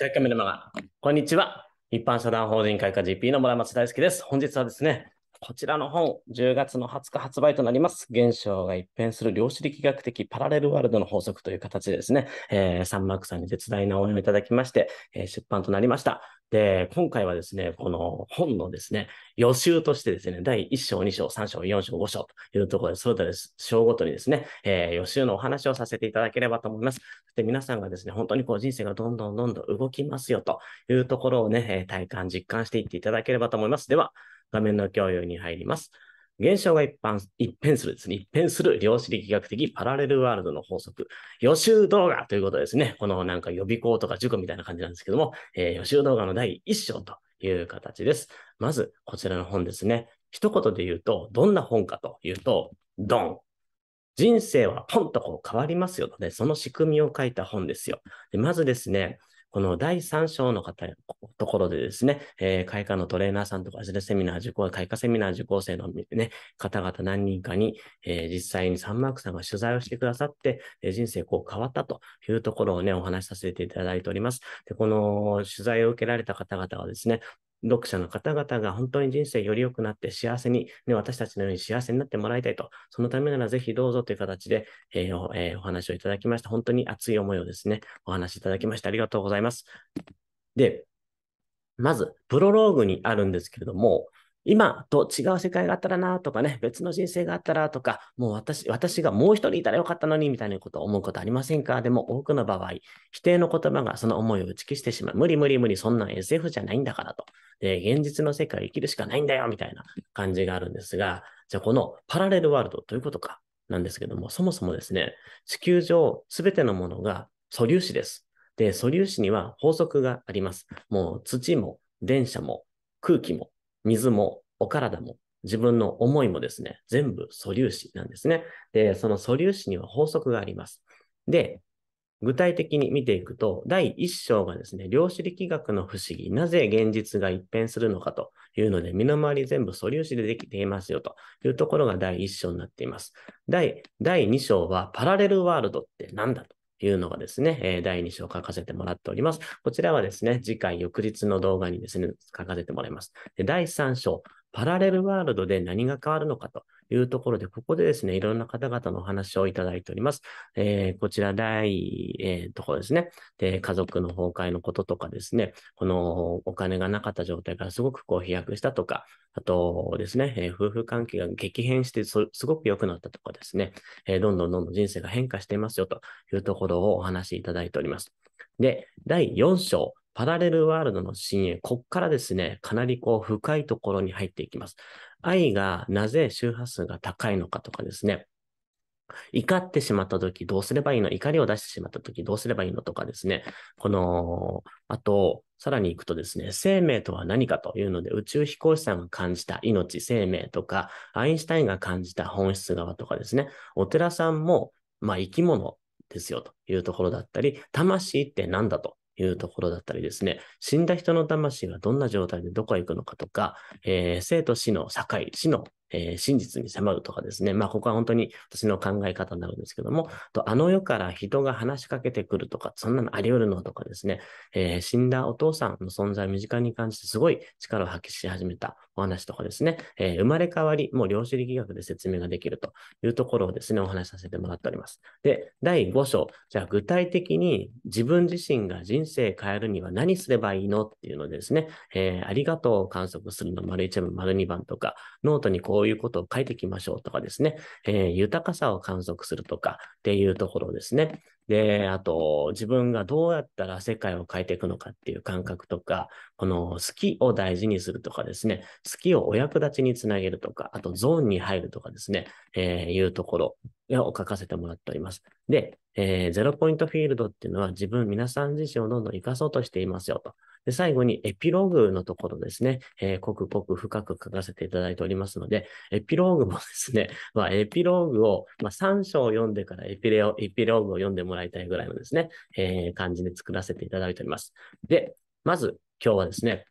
マガ、こんにちは。一般社団法人開花 GP の村松大輔です。本日はですね、こちらの本、10月の20日発売となります。現象が一変する量子力学的パラレルワールドの法則という形でですね、えー、サンマークさんに絶大な応援をいただきまして、えー、出版となりました。で、今回はですね、この本のですね、予習としてですね、第1章、2章、3章、4章、5章というところで、それぞれ章ごとにですね、えー、予習のお話をさせていただければと思います。で、皆さんがですね、本当にこう人生がどんどんどんどん動きますよというところをね、体感、実感していっていただければと思います。では、画面の共有に入ります。現象が一般一変するですね。一変する量子力学的パラレルワールドの法則。予習動画ということですね。このなんか予備校とか塾みたいな感じなんですけども、えー、予習動画の第1章という形です。まず、こちらの本ですね。一言で言うと、どんな本かというと、ドン。人生はポンとこう変わりますよとね、その仕組みを書いた本ですよ。でまずですね、この第3章の方、ところでですね、えー、開花のトレーナーさんとか、アセミナー受講、開花セミナー受講生の、ね、方々何人かに、えー、実際にサンマークさんが取材をしてくださって、えー、人生こう変わったというところをね、お話しさせていただいております。で、この取材を受けられた方々はですね、読者の方々が本当に人生より良くなって幸せに、ね、私たちのように幸せになってもらいたいと、そのためならぜひどうぞという形で、えー、おえー、お話をいただきました。本当に熱い思いをですね、お話しいただきましてありがとうございます。で、まず、プロローグにあるんですけれども、今と違う世界があったらなとかね、別の人生があったらとか、もう私、私がもう一人いたらよかったのにみたいなことを思うことありませんかでも多くの場合、否定の言葉がその思いを打ち消してしまう。無理無理無理、そんな SF じゃないんだからと。で、現実の世界生きるしかないんだよ、みたいな感じがあるんですが、じゃあこのパラレルワールドということかなんですけども、そもそもですね、地球上すべてのものが素粒子です。で、素粒子には法則があります。もう土も電車も空気も水もお体も自分の思いもですね、全部素粒子なんですね。で、その素粒子には法則があります。で、具体的に見ていくと、第1章がですね、量子力学の不思議、なぜ現実が一変するのかというので、身の回り全部素粒子でできていますよというところが第1章になっています。第第2章は、パラレルワールドって何だというのがですね、え第2章書かせてもらっております。こちらはですね、次回翌日の動画にですね、書かせてもらいます。で第3章、パラレルワールドで何が変わるのかというところで、ここでですね、いろんな方々のお話をいただいております。えー、こちら第、えー、ところですねで、家族の崩壊のこととかですね、このお金がなかった状態からすごくこう飛躍したとか、あとですね、えー、夫婦関係が激変してすごく良くなったとかですね、えー、どんどんどんどん人生が変化していますよというところをお話しいただいております。で、第4章、パラレルワールドの深淵、こっからですね、かなりこう深いところに入っていきます。愛がなぜ周波数が高いのかとかですね、怒ってしまった時どうすればいいの怒りを出してしまった時どうすればいいのとかですね。この、あと、さらに行くとですね、生命とは何かというので、宇宙飛行士さんが感じた命、生命とか、アインシュタインが感じた本質側とかですね、お寺さんも、まあ、生き物ですよというところだったり、魂って何だというところだったりですね、死んだ人の魂がどんな状態でどこへ行くのかとか、えー、生と死の境、死のえー、真実に迫るとかですね。まあ、ここは本当に私の考え方になるんですけども、とあの世から人が話しかけてくるとか、そんなのあり得るのとかですね、えー、死んだお父さんの存在を身近に感じてすごい力を発揮し始めたお話とかですね、えー、生まれ変わり、もう量子力学で説明ができるというところをですね、お話しさせてもらっております。で、第5章、じゃあ具体的に自分自身が人生変えるには何すればいいのっていうのですね、えありがとうを観測するの丸1番、丸2番とか、ノートにこうそういうことを書いていきましょうとかですね、えー、豊かさを観測するとかっていうところですね。で、あと、自分がどうやったら世界を変えていくのかっていう感覚とか、この好きを大事にするとかですね、好きをお役立ちにつなげるとか、あとゾーンに入るとかですね、えー、いうところを書かせてもらっております。で、えー、ゼロポイントフィールドっていうのは自分、皆さん自身をどんどん生かそうとしていますよと。で最後にエピローグのところですね、えー、濃く濃く深く書かせていただいておりますので、エピローグもですね、まあ、エピローグを、まあ、3章を読んでからエピレオエピローグを読んでもらいたいぐらいのですね、えー、感じで作らせていただいております。で、まず今日はですね、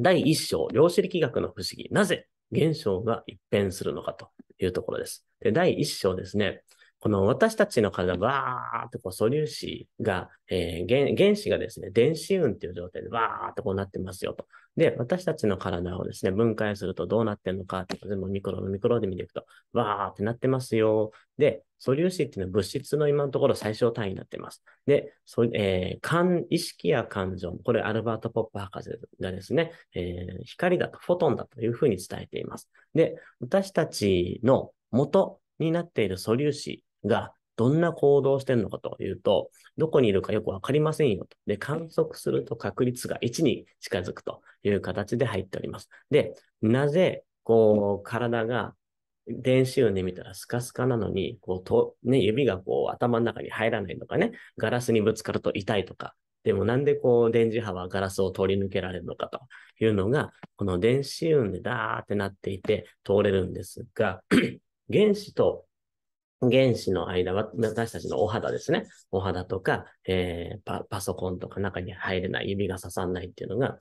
第1章、量子力学の不思議、なぜ現象が一変するのかというところです。で、第1章ですね、この私たちの体がわーってこう素粒子が、えー、原子がですね、電子運っていう状態でわーってこうなってますよと。で、私たちの体をですね、分解するとどうなってるのかって、全部ミクロのミクロで見ていくと、わーってなってますよ。で、素粒子っていうのは物質の今のところ最小単位になってます。で、そえー、感意識や感情、これアルバート・ポップ博士がですね、えー、光だとフォトンだというふうに伝えています。で、私たちの元になっている素粒子が、どんな行動をしてるのかというと、どこにいるかよくわかりませんよと。で、観測すると確率が1に近づくという形で入っております。で、なぜ、こう、体が電子運で見たらスカスカなのに、こうと、ね、指がこう頭の中に入らないとかね、ガラスにぶつかると痛いとか、でもなんでこう電磁波はガラスを通り抜けられるのかというのが、この電子運でダーってなっていて通れるんですが、原子と原子の間は、私たちのお肌ですね。お肌とか、えー、パパソコンとか中に入れない、指が刺さらないっていうのが、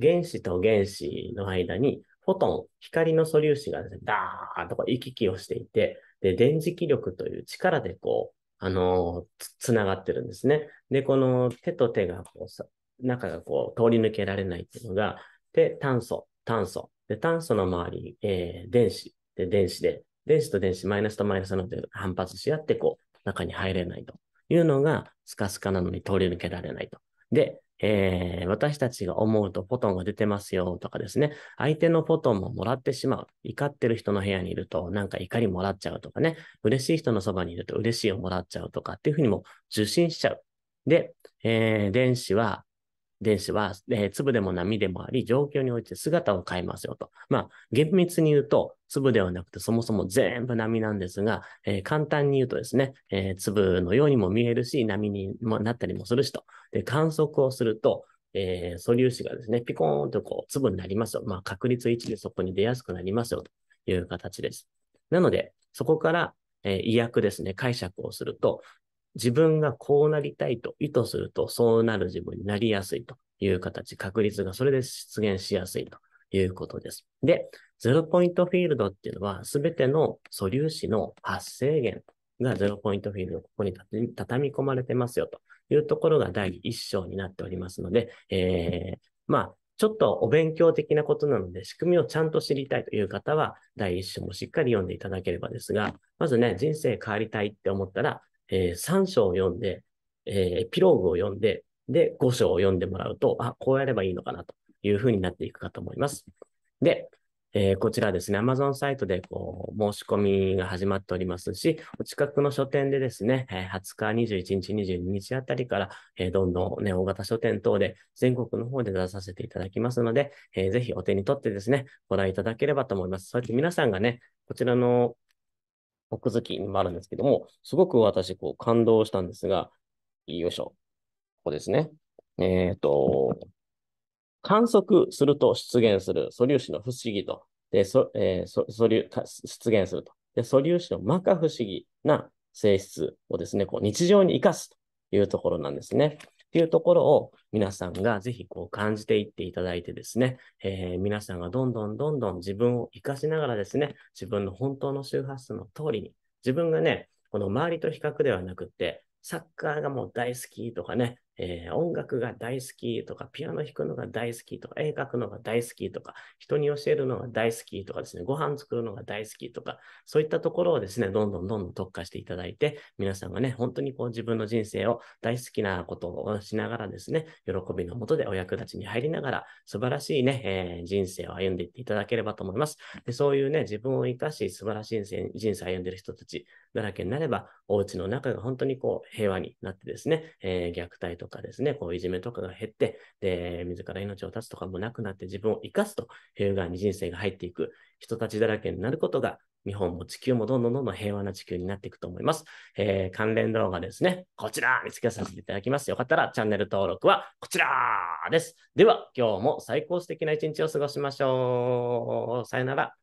原子と原子の間に、フォトン、光の素粒子がですね、ダーッとこう行き来をしていて、で、電磁気力という力でこう、あのー、つ、ながってるんですね。で、この手と手がこうさ、中がこう通り抜けられないっていうのが、で、炭素、炭素。で、炭素の周り、えー、電子。で、電子で電子と電子、マイナスとマイナスなので反発し合って、こう、中に入れないというのが、スカスカなのに通り抜けられないと。で、えー、私たちが思うとフォトンが出てますよとかですね、相手のフォトンももらってしまう。怒ってる人の部屋にいるとなんか怒りもらっちゃうとかね、嬉しい人のそばにいると嬉しいをもらっちゃうとかっていうふうにも受信しちゃう。で、えー、電子は、電子は、えー、粒でも波でもあり、状況において姿を変えますよと。まあ、厳密に言うと、粒ではなくてそもそも全部波なんですが、えー、簡単に言うとですね、えー、粒のようにも見えるし、波にもなったりもするしと。で、観測をすると、えー、素粒子がですね、ピコーンとこう粒になりますよ。まあ、確率1でそこに出やすくなりますよという形です。なので、そこから、え意訳ですね、解釈をすると、自分がこうなりたいと意図すると、そうなる自分になりやすいという形、確率がそれで出現しやすいということです。で、ゼロポイントフィールドっていうのは、すべての素粒子の発生源がゼロポイントフィールド、ここに畳み込まれてますよというところが第一章になっておりますので、えー、まあ、ちょっとお勉強的なことなので、仕組みをちゃんと知りたいという方は、第一章もしっかり読んでいただければですが、まずね、人生変わりたいって思ったら、えー、3章を読んで、えー、ピローグを読んで、で、5章を読んでもらうと、あ、こうやればいいのかなというふうになっていくかと思います。で、えー、こちらですね、Amazon サイトでこう申し込みが始まっておりますし、お近くの書店でですね、え20日、21日、22日あたりから、えどんどん、ね、大型書店等で全国の方で出させていただきますので、えー、ぜひお手に取ってですね、ご覧いただければと思います。そうやって皆さんがね、こちらの奥月にもあるんですけども、すごく私、こう、感動したんですが、よいしょ。ここですね。えっ、ー、と、観測すると出現する素粒子の不思議と、で、そえー、そ素粒出現すると。で、素粒子の摩訶不思議な性質をですね、こう日常に生かすというところなんですね。っていうところを皆さんがぜひこう感じていっていただいてですね、えー、皆さんがどんどんどんどん自分を活かしながらですね、自分の本当の周波数の通りに、自分がね、この周りと比較ではなくって、サッカーがもう大好きとかね、えー、音楽が大好きとか、ピアノ弾くのが大好きとか、絵描くのが大好きとか、人に教えるのが大好きとかですね、ご飯作るのが大好きとか、そういったところをですね、どんどんどんどん特化していただいて、皆さんがね、本当にこう自分の人生を大好きなことをしながらですね、喜びのもとでお役立ちに入りながら、素晴らしいね、えー、人生を歩んでいっていただければと思います。でそういうね、自分を生かし、素晴らしい人生を歩んでいる人たちだらけになれば、お家の中が本当にこう平和になってですね、えー、虐待ととかですね、こういじめとかが減って、で、自ら命を絶つとかもなくなって自分を生かすという側に人生が入っていく人たちだらけになることが、日本も地球もどんどんどんどん平和な地球になっていくと思います。えー、関連動画ですね、こちら見つけさせていただきます。よかったらチャンネル登録はこちらです。では、今日も最高素敵な一日を過ごしましょう。さよなら。